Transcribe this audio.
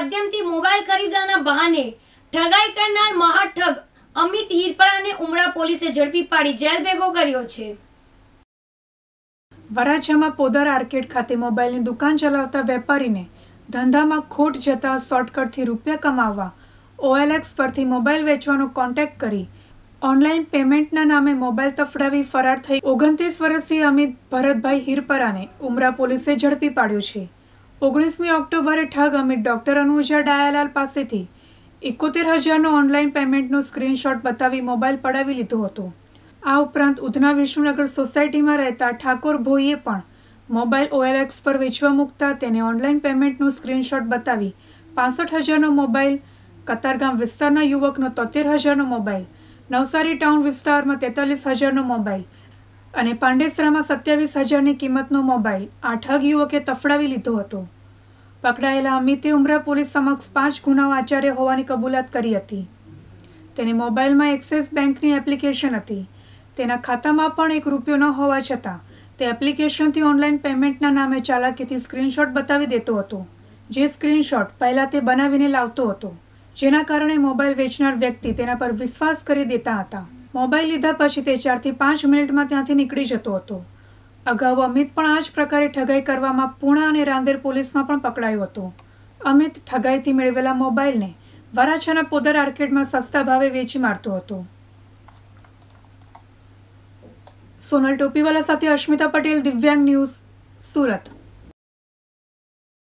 માધ્યમથી મોબાઈલ ખરીદવાના બહાને ઠગાઈ કરનાર મહાઠગ અમિત હિરપરાને ઉમરા પોલીસે ઝડપી પાડી જેલ ભેગો કર્યો છે વરાછામાં પોદર આર્કેડ ખાતે મોબાઈલની દુકાન ચલાવતા વેપારીને ધંધામાં ખોટ જતા શોર્ટકટથી રૂપિયા કમાવવા ઓએલએક્સ પરથી મોબાઈલ વેચવાનો કોન્ટેક્ટ કરી ઓનલાઈન પેમેન્ટના નામે મોબાઈલ તફડાવી ફરાર થઈ ઓગણત્રીસ વર્ષથી અમિત ભરતભાઈ હિરપરાને ઉમરા પોલીસે ઝડપી પાડ્યો છે ઓગણીસમી ઓક્ટોબરે ઠગ અમિત ડોક્ટર અનુજા ડાયાલાલ પાસેથી એકોતેર હજારનો ઓનલાઈન પેમેન્ટનો સ્ક્રીનશોટ બતાવી મોબાઈલ પડાવી લીધો હતો આ ઉપરાંત ઉધના વિષ્ણુનગર સોસાયટીમાં રહેતા ઠાકોર ભોઈએ પણ મોબાઈલ ઓએલએક્સ પર વેચવા મૂકતા તેને ઓનલાઈન પેમેન્ટનો સ્ક્રીનશોટ બતાવી પાસઠ હજારનો મોબાઈલ કતારગામ વિસ્તારના યુવકનો તોતેર હજારનો મોબાઈલ નવસારી ટાઉન વિસ્તારમાં તેતાલીસ હજારનો મોબાઈલ અને પાંડેસરામાં સત્યાવીસ હજારની કિંમતનો મોબાઈલ આ ઠગ યુવકે તફડાવી લીધો હતો પકડાયેલા અમિતે ઉમરા પોલીસ સમક્ષ પાંચ ગુનાઓ આચાર્ય હોવાની કબૂલાત કરી હતી તેની મોબાઈલમાં એક્સિસ બેંકની એપ્લિકેશન હતી તેના ખાતામાં પણ એક રૂપિયો ન હોવા છતાં તે એપ્લિકેશનથી ઓનલાઈન પેમેન્ટના નામે ચાલાકીથી સ્ક્રીનશોટ બતાવી દેતો હતો જે સ્ક્રીનશોટ પહેલાં તે બનાવીને લાવતો હતો જેના કારણે મોબાઈલ વેચનાર વ્યક્તિ તેના પર વિશ્વાસ કરી દેતા હતા મોબાઈલ લીધા પછી તે ચારથી પાંચ મિનિટમાં ત્યાંથી નીકળી જતો હતો અગાઉ અમિત પણ આ જ પ્રકારે ઠગાઈ કરવામાં પૂણા અને રાંદેર પોલીસમાં પણ પકડાયો હતો અમિત ઠગાઈથી મેળવેલા મોબાઈલને વરાછાના પોદર આર્કેડમાં સસ્તા ભાવે વેચી મારતો હતો સોનલ ટોપીવાલા સાથે અશ્મિતા પટેલ દિવ્યાંગ ન્યૂઝ સુરત